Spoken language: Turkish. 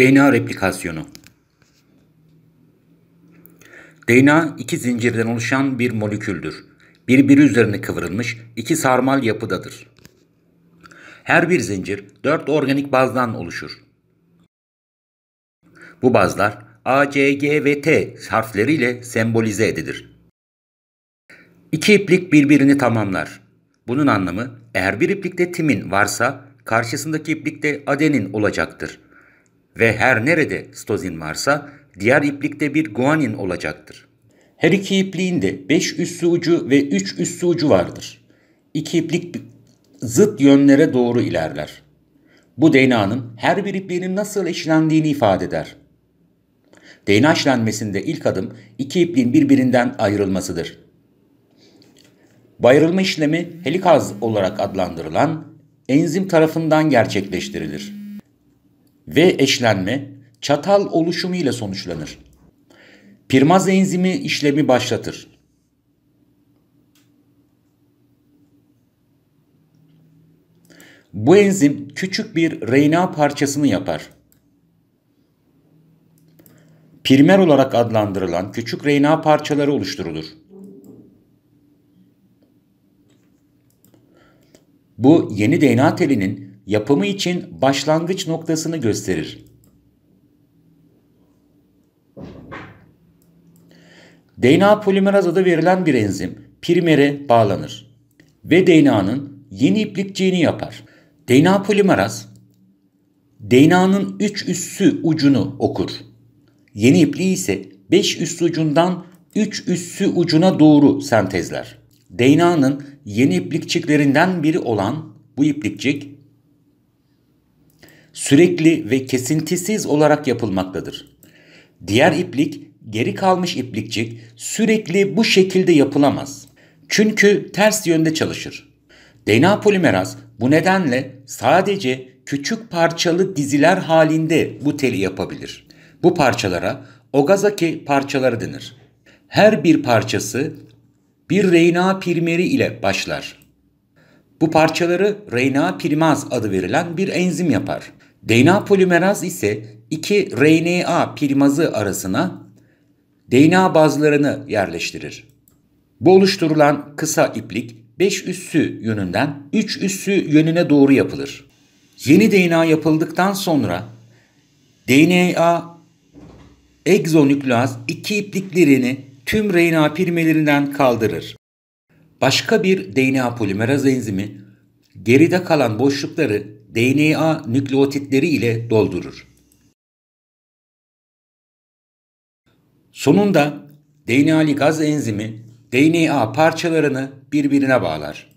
DNA replikasyonu. DNA iki zincirden oluşan bir moleküldür. Birbiri üzerine kıvrılmış iki sarmal yapıdadır. Her bir zincir dört organik bazdan oluşur. Bu bazlar A, C, G ve T harfleriyle sembolize edilir. İki iplik birbirini tamamlar. Bunun anlamı eğer bir iplikte timin varsa karşısındaki iplikte adenin olacaktır ve her nerede stozin varsa diğer iplikte bir guanin olacaktır. Her iki ipliğin de 5 üssü ucu ve 3 üssü ucu vardır. İki iplik zıt yönlere doğru ilerler. Bu DNA'nın her bir ipliğinin nasıl eşlendiğini ifade eder. DNA eşlenmesinde ilk adım iki ipliğin birbirinden ayrılmasıdır. Bayırılma işlemi helikaz olarak adlandırılan enzim tarafından gerçekleştirilir ve eşlenme çatal oluşumu ile sonuçlanır. Pirmaz enzimi işlemi başlatır. Bu enzim küçük bir RNA parçasını yapar. Primer olarak adlandırılan küçük RNA parçaları oluşturulur. Bu yeni DNA telinin yapımı için başlangıç noktasını gösterir. DNA polimeraz adı verilen bir enzim primere bağlanır ve DNA'nın yeni iplikçiğini yapar. DNA polimeraz DNA'nın 3 üssü ucunu okur. Yeni ipliği ise 5 üssü ucundan 3 üssü ucuna doğru sentezler. DNA'nın yeni iplikçiklerinden biri olan bu iplikçik sürekli ve kesintisiz olarak yapılmaktadır. Diğer iplik, geri kalmış iplikçik sürekli bu şekilde yapılamaz. Çünkü ters yönde çalışır. DNA polimeraz bu nedenle sadece küçük parçalı diziler halinde bu teli yapabilir. Bu parçalara Ogazaki parçaları denir. Her bir parçası bir RNA primeri ile başlar. Bu parçaları RNA primaz adı verilen bir enzim yapar. DNA polimeraz ise iki RNA primazı arasına DNA bazlarını yerleştirir. Bu oluşturulan kısa iplik 5 üssü yönünden 3 üssü yönüne doğru yapılır. Yeni DNA yapıldıktan sonra DNA egzonükleaz iki ipliklerini tüm RNA primelerinden kaldırır. Başka bir DNA polimeraz enzimi geride kalan boşlukları DNA nükleotitleri ile doldurur. Sonunda DNA ligaz enzimi DNA parçalarını birbirine bağlar.